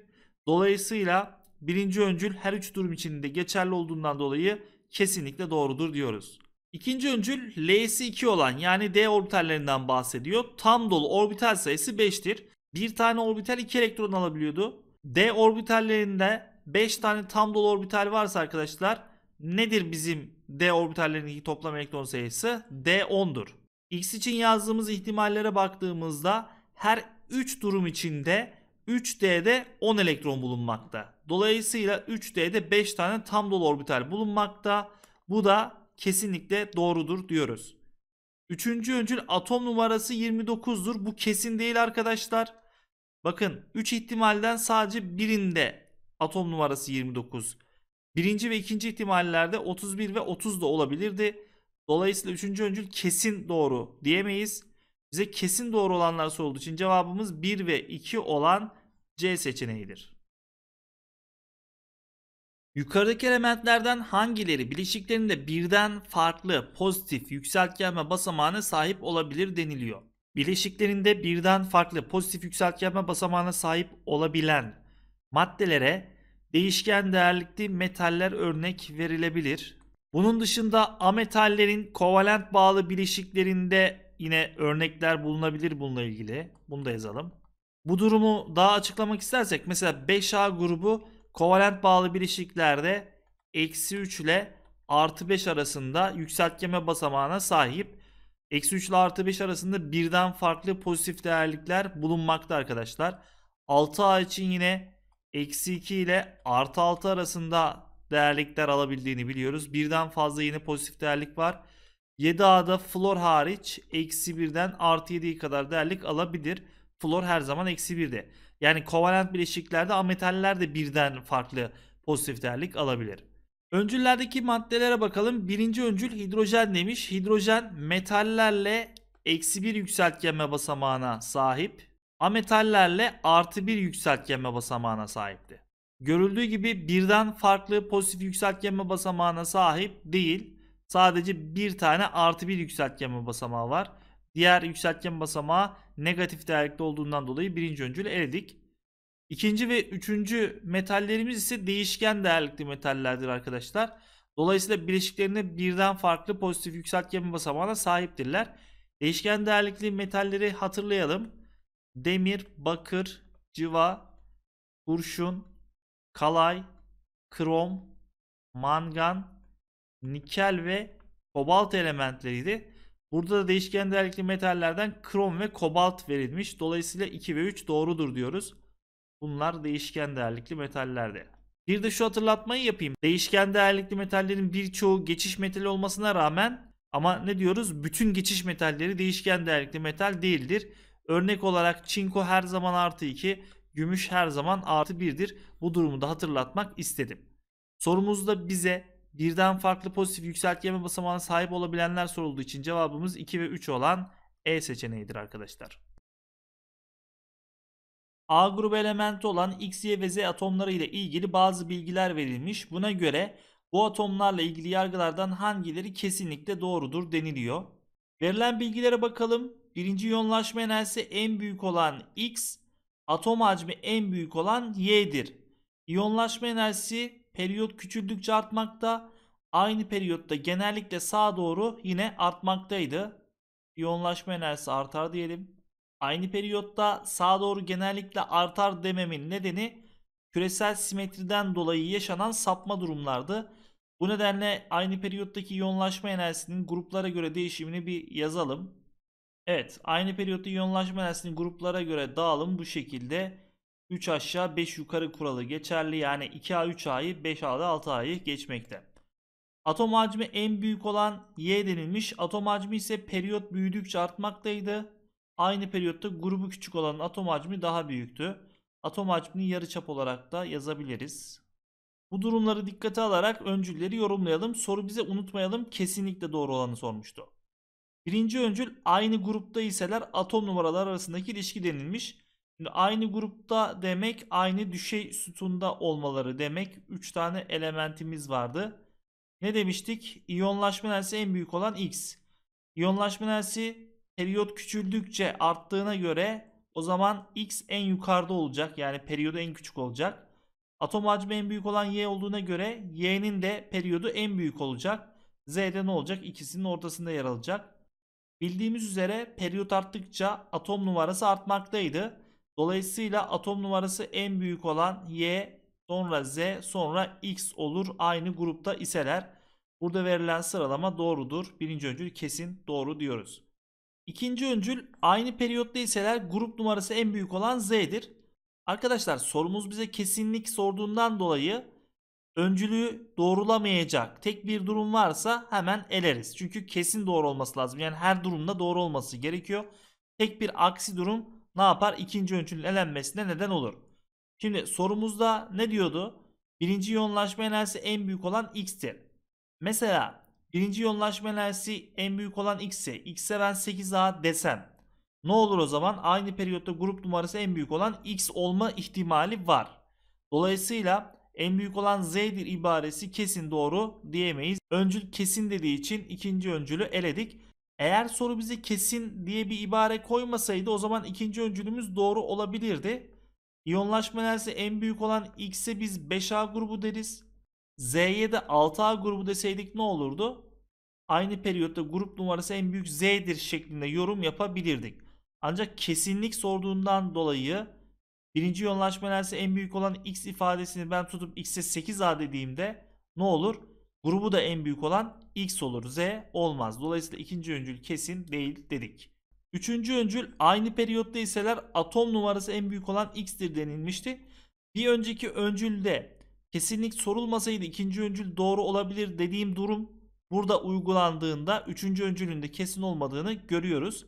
Dolayısıyla birinci öncül her üç durum içinde geçerli olduğundan dolayı kesinlikle doğrudur diyoruz. İkinci öncül L'si 2 olan yani D orbitallerinden bahsediyor. Tam dolu orbital sayısı 5'tir. Bir tane orbital 2 elektron alabiliyordu. D orbitallerinde 5 tane tam dolu orbital varsa arkadaşlar nedir bizim D orbitallerindeki toplam elektron sayısı? D10'dur. X için yazdığımız ihtimallere baktığımızda her 3 durum içinde 3D'de 10 elektron bulunmakta. Dolayısıyla 3D'de 5 tane tam dolu orbital bulunmakta. Bu da kesinlikle doğrudur diyoruz. Üçüncü öncül atom numarası 29'dur. Bu kesin değil arkadaşlar. Bakın 3 ihtimalden sadece birinde atom numarası 29. Birinci ve ikinci ihtimallerde 31 ve 30 da olabilirdi. Dolayısıyla üçüncü öncül kesin doğru diyemeyiz. Bize kesin doğru olanlar sorulduğu için cevabımız 1 ve 2 olan C seçeneğidir. Yukarıdaki elementlerden hangileri bileşiklerinde birden farklı pozitif yükseltgenme basamağına sahip olabilir deniliyor. Bileşiklerinde birden farklı pozitif yükseltgenme basamağına sahip olabilen maddelere değişken değerlikli metaller örnek verilebilir. Bunun dışında ametallerin kovalent bağlı bileşiklerinde yine örnekler bulunabilir bununla ilgili. Bunu da yazalım. Bu durumu daha açıklamak istersek mesela 5A grubu kovalent bağlı bileşiklerde eksi 3 ile artı 5 arasında yükseltgeme basamağına sahip. Eksi 3 ile artı 5 arasında birden farklı pozitif değerlikler bulunmakta arkadaşlar. 6A için yine eksi 2 ile artı 6 arasında değerlikler alabildiğini biliyoruz. Birden fazla yine pozitif değerlik var. 7A'da flor hariç eksi 1'den artı 7'ye kadar değerlik alabilir. Flor her zaman eksi 1'de. Yani kovalent bileşiklerde ametaller de birden farklı pozitif değerlik alabilir. Öncüllerdeki maddelere bakalım. Birinci öncül hidrojen demiş. Hidrojen metallerle eksi 1 yükseltgenme basamağına sahip. Ametallerle artı 1 yükseltgenme basamağına sahipti. Görüldüğü gibi birden farklı pozitif yükseltgenme basamağına sahip değil. Sadece bir tane artı bir yükseltgenme basamağı var. Diğer yükseltgen basamağı negatif değerlikte olduğundan dolayı birinci öncülü eledik. İkinci ve üçüncü metallerimiz ise değişken değerlikli metallerdir arkadaşlar. Dolayısıyla bileşiklerine birden farklı pozitif yükseltgen basamağına sahiptirler. Değişken değerlikli metalleri hatırlayalım. Demir, bakır, civa, kurşun, kalay, krom, mangan, nikel ve kobalt elementleriydi. Burada da değişken değerlikli metallerden krom ve kobalt verilmiş. Dolayısıyla 2 ve 3 doğrudur diyoruz. Bunlar değişken değerlikli metallerde. Bir de şu hatırlatmayı yapayım. Değişken değerlikli metallerin birçoğu geçiş metali olmasına rağmen ama ne diyoruz? Bütün geçiş metalleri değişken değerlikli metal değildir. Örnek olarak çinko her zaman artı 2, gümüş her zaman artı 1'dir. Bu durumu da hatırlatmak istedim. Sorumuzda bize Birden farklı pozitif yükseltgeme basamağına sahip olabilenler sorulduğu için cevabımız 2 ve 3 olan E seçeneğidir arkadaşlar. A grubu elementi olan X, Y ve Z atomları ile ilgili bazı bilgiler verilmiş. Buna göre bu atomlarla ilgili yargılardan hangileri kesinlikle doğrudur deniliyor. Verilen bilgilere bakalım. Birinci yoğunlaşma enerjisi en büyük olan X, atom hacmi en büyük olan Y'dir. İyonlaşma enerjisi periyot küçüldükçe artmakta. Aynı periyotta genellikle sağa doğru yine artmaktaydı. İyonlaşma enerjisi artar diyelim. Aynı periyotta sağa doğru genellikle artar dememin nedeni küresel simetriden dolayı yaşanan sapma durumlardı. Bu nedenle aynı periyottaki yoğunlaşma enerjisinin gruplara göre değişimini bir yazalım. Evet, aynı periyotta yoğunlaşma enerjisinin gruplara göre dağılım bu şekilde. 3 aşağı 5 yukarı kuralı geçerli yani 2A 3A'yı 5A'da 6A'yı geçmekte. Atom hacmi en büyük olan Y denilmiş. Atom hacmi ise periyot büyüdükçe artmaktaydı. Aynı periyotta grubu küçük olan atom hacmi daha büyüktü. Atom hacmini yarıçap olarak da yazabiliriz. Bu durumları dikkate alarak öncülleri yorumlayalım. Soru bize unutmayalım kesinlikle doğru olanı sormuştu. Birinci öncül aynı grupta iseler atom numaralar arasındaki ilişki denilmiş. Şimdi aynı grupta demek aynı düşey sütunda olmaları demek. 3 tane elementimiz vardı. Ne demiştik? İyonlaşma enerjisi en büyük olan X. İyonlaşma enerjisi periyot küçüldükçe arttığına göre o zaman X en yukarıda olacak. Yani periyodu en küçük olacak. Atom hacmi en büyük olan Y olduğuna göre Y'nin de periyodu en büyük olacak. Z'de ne olacak? İkisinin ortasında yer alacak. Bildiğimiz üzere periyot arttıkça atom numarası artmaktaydı. Dolayısıyla atom numarası en büyük olan Y, sonra Z, sonra X olur aynı grupta iseler. Burada verilen sıralama doğrudur. Birinci öncül kesin doğru diyoruz. İkinci öncül aynı periyotta iseler grup numarası en büyük olan Z'dir. Arkadaşlar sorumuz bize kesinlik sorduğundan dolayı öncülüğü doğrulamayacak tek bir durum varsa hemen eleriz. Çünkü kesin doğru olması lazım. Yani her durumda doğru olması gerekiyor. Tek bir aksi durum ne yapar? İkinci öncülün elenmesine neden olur. Şimdi sorumuzda ne diyordu? Birinci yoğunlaşma enerjisi en büyük olan x'tir. Mesela birinci yoğunlaşma enerjisi en büyük olan x'e, x'e ben 8a desem ne olur o zaman? Aynı periyotta grup numarası en büyük olan x olma ihtimali var. Dolayısıyla en büyük olan z'dir ibaresi kesin doğru diyemeyiz. Öncül kesin dediği için ikinci öncülü eledik. Eğer soru bize kesin diye bir ibare koymasaydı o zaman ikinci öncülümüz doğru olabilirdi. İyonlaşma enerjisi en büyük olan X'e biz 5A grubu deriz. Z'ye de 6A grubu deseydik ne olurdu? Aynı periyotta grup numarası en büyük Z'dir şeklinde yorum yapabilirdik. Ancak kesinlik sorduğundan dolayı birinci yoğunlaşma enerjisi en büyük olan X ifadesini ben tutup X'e 8A dediğimde ne olur? Grubu da en büyük olan X olur Z olmaz. Dolayısıyla ikinci öncül kesin değil dedik. Üçüncü öncül aynı periyotta iseler atom numarası en büyük olan X'tir denilmişti. Bir önceki öncülde kesinlik sorulmasaydı ikinci öncül doğru olabilir dediğim durum burada uygulandığında üçüncü öncülün de kesin olmadığını görüyoruz.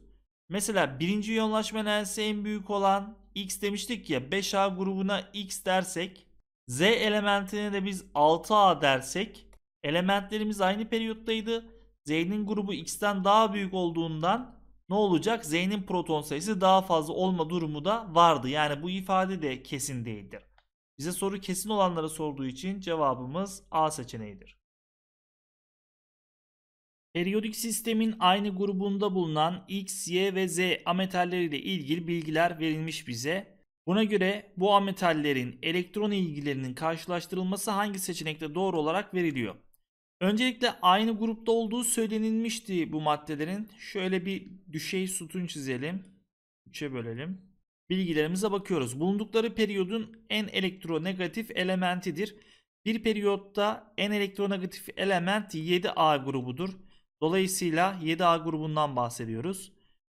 Mesela birinci yoğunlaşma enerjisi en büyük olan X demiştik ya 5A grubuna X dersek Z elementine de biz 6A dersek Elementlerimiz aynı periyottaydı. Z'nin grubu X'ten daha büyük olduğundan ne olacak? Z'nin proton sayısı daha fazla olma durumu da vardı. Yani bu ifade de kesin değildir. Bize soru kesin olanlara sorduğu için cevabımız A seçeneğidir. Periyodik sistemin aynı grubunda bulunan X, Y ve Z ametalleriyle ilgili bilgiler verilmiş bize. Buna göre bu ametallerin elektron ilgilerinin karşılaştırılması hangi seçenekte doğru olarak veriliyor? Öncelikle aynı grupta olduğu söylenilmişti bu maddelerin. Şöyle bir düşey sütun çizelim. üç'e bölelim. Bilgilerimize bakıyoruz. Bulundukları periyodun en elektronegatif elementidir. Bir periyotta en elektronegatif element 7A grubudur. Dolayısıyla 7A grubundan bahsediyoruz.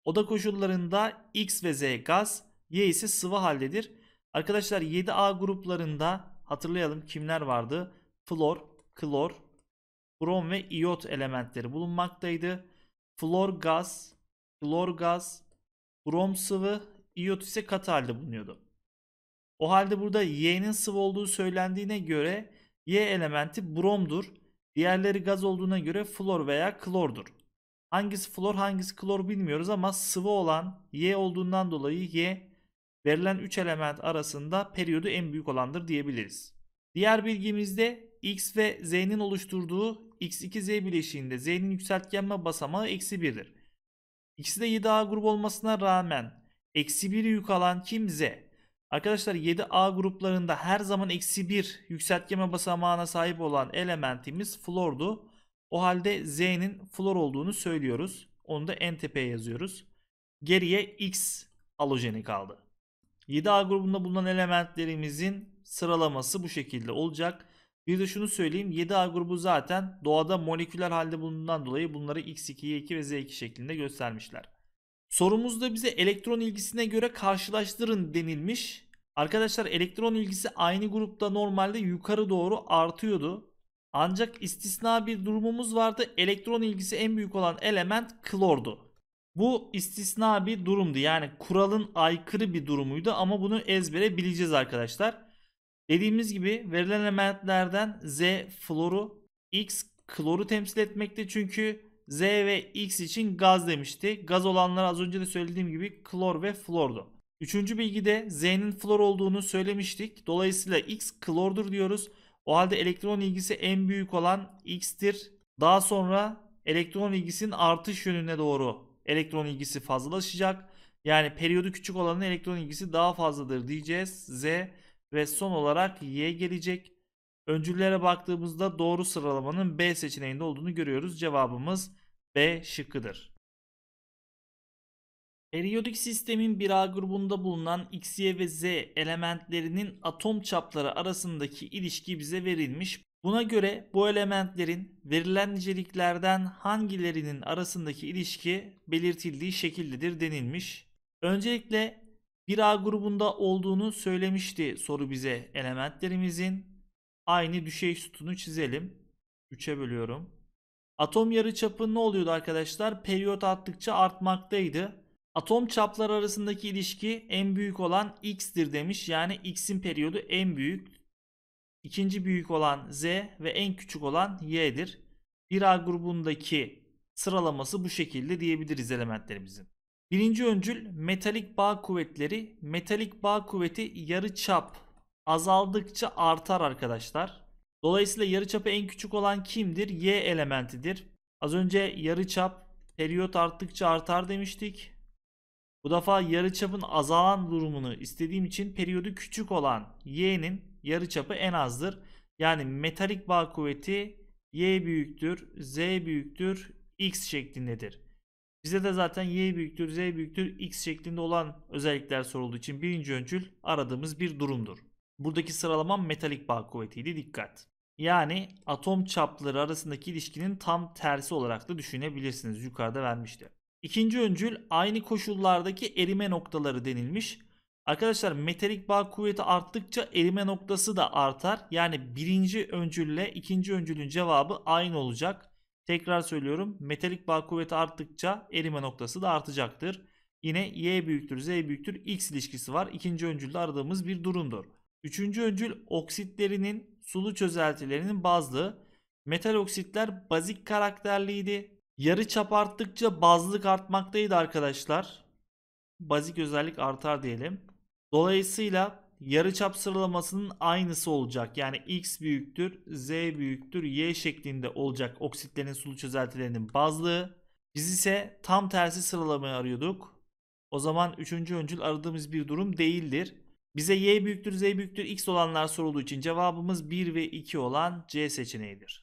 Oda koşullarında X ve Z gaz, Y ise sıvı haldedir. Arkadaşlar 7A gruplarında hatırlayalım kimler vardı? Flor, klor, brom ve iot elementleri bulunmaktaydı. Flor gaz, klor gaz, brom sıvı, iot ise katı halde bulunuyordu. O halde burada Y'nin sıvı olduğu söylendiğine göre Y elementi bromdur. Diğerleri gaz olduğuna göre flor veya klordur. Hangisi flor hangisi klor bilmiyoruz ama sıvı olan Y olduğundan dolayı Y verilen 3 element arasında periyodu en büyük olandır diyebiliriz. Diğer bilgimizde X ve Z'nin oluşturduğu x2z bileşiğinde z'nin yükseltgenme basamağı eksi 1'dir. İkisi de 7a grubu olmasına rağmen eksi 1'i yük alan kim z? Arkadaşlar 7a gruplarında her zaman eksi 1 yükseltgenme basamağına sahip olan elementimiz flordu. O halde z'nin flor olduğunu söylüyoruz. Onu da en tepeye yazıyoruz. Geriye x alojeni kaldı. 7A grubunda bulunan elementlerimizin sıralaması bu şekilde olacak. Bir de şunu söyleyeyim 7A grubu zaten doğada moleküler halde bulunduğundan dolayı bunları X2, Y2 ve Z2 şeklinde göstermişler. Sorumuzda bize elektron ilgisine göre karşılaştırın denilmiş. Arkadaşlar elektron ilgisi aynı grupta normalde yukarı doğru artıyordu. Ancak istisna bir durumumuz vardı. Elektron ilgisi en büyük olan element klordu. Bu istisna bir durumdu. Yani kuralın aykırı bir durumuydu ama bunu ezbere bileceğiz arkadaşlar. Dediğimiz gibi verilen elementlerden Z floru, X kloru temsil etmekte çünkü Z ve X için gaz demişti. Gaz olanlar az önce de söylediğim gibi klor ve flordu. Üçüncü bilgide Z'nin flor olduğunu söylemiştik. Dolayısıyla X klordur diyoruz. O halde elektron ilgisi en büyük olan X'tir. Daha sonra elektron ilgisinin artış yönüne doğru elektron ilgisi fazlalaşacak. Yani periyodu küçük olanın elektron ilgisi daha fazladır diyeceğiz. Z ve son olarak Y gelecek. Öncüllere baktığımızda doğru sıralamanın B seçeneğinde olduğunu görüyoruz. Cevabımız B şıkkıdır. Periyodik sistemin bir A grubunda bulunan X, Y ve Z elementlerinin atom çapları arasındaki ilişki bize verilmiş. Buna göre bu elementlerin verilen niceliklerden hangilerinin arasındaki ilişki belirtildiği şekildedir denilmiş. Öncelikle 1A grubunda olduğunu söylemişti soru bize elementlerimizin. Aynı düşey sütunu çizelim. 3'e bölüyorum. Atom yarı çapı ne oluyordu arkadaşlar? Periyot arttıkça artmaktaydı. Atom çaplar arasındaki ilişki en büyük olan X'dir demiş. Yani x'in periyodu en büyük. İkinci büyük olan z ve en küçük olan y'dir. 1A grubundaki sıralaması bu şekilde diyebiliriz elementlerimizin. Birinci öncül metalik bağ kuvvetleri. Metalik bağ kuvveti yarı çap azaldıkça artar arkadaşlar. Dolayısıyla yarı çapı en küçük olan kimdir? Y elementidir. Az önce yarı çap periyot arttıkça artar demiştik. Bu defa yarı çapın azalan durumunu istediğim için periyodu küçük olan y'nin yarı çapı en azdır. Yani metalik bağ kuvveti y büyüktür, z büyüktür, x şeklindedir. Bize de zaten y büyüktür, z büyüktür, x şeklinde olan özellikler sorulduğu için birinci öncül aradığımız bir durumdur. Buradaki sıralamam metalik bağ kuvvetiydi dikkat. Yani atom çapları arasındaki ilişkinin tam tersi olarak da düşünebilirsiniz. Yukarıda vermişti. İkinci öncül aynı koşullardaki erime noktaları denilmiş. Arkadaşlar metalik bağ kuvveti arttıkça erime noktası da artar. Yani birinci öncülle ikinci öncülün cevabı aynı olacak. Tekrar söylüyorum metalik bağ kuvveti arttıkça erime noktası da artacaktır. Yine y büyüktür z büyüktür x ilişkisi var. İkinci öncülde aradığımız bir durumdur. Üçüncü öncül oksitlerinin sulu çözeltilerinin bazlığı. Metal oksitler bazik karakterliydi. Yarı çap arttıkça bazlık artmaktaydı arkadaşlar. Bazik özellik artar diyelim. Dolayısıyla yarıçap sıralamasının aynısı olacak. Yani x büyüktür, z büyüktür, y şeklinde olacak oksitlerin sulu çözeltilerinin bazlığı. Biz ise tam tersi sıralamayı arıyorduk. O zaman üçüncü öncül aradığımız bir durum değildir. Bize y büyüktür, z büyüktür, x olanlar sorulduğu için cevabımız 1 ve 2 olan c seçeneğidir.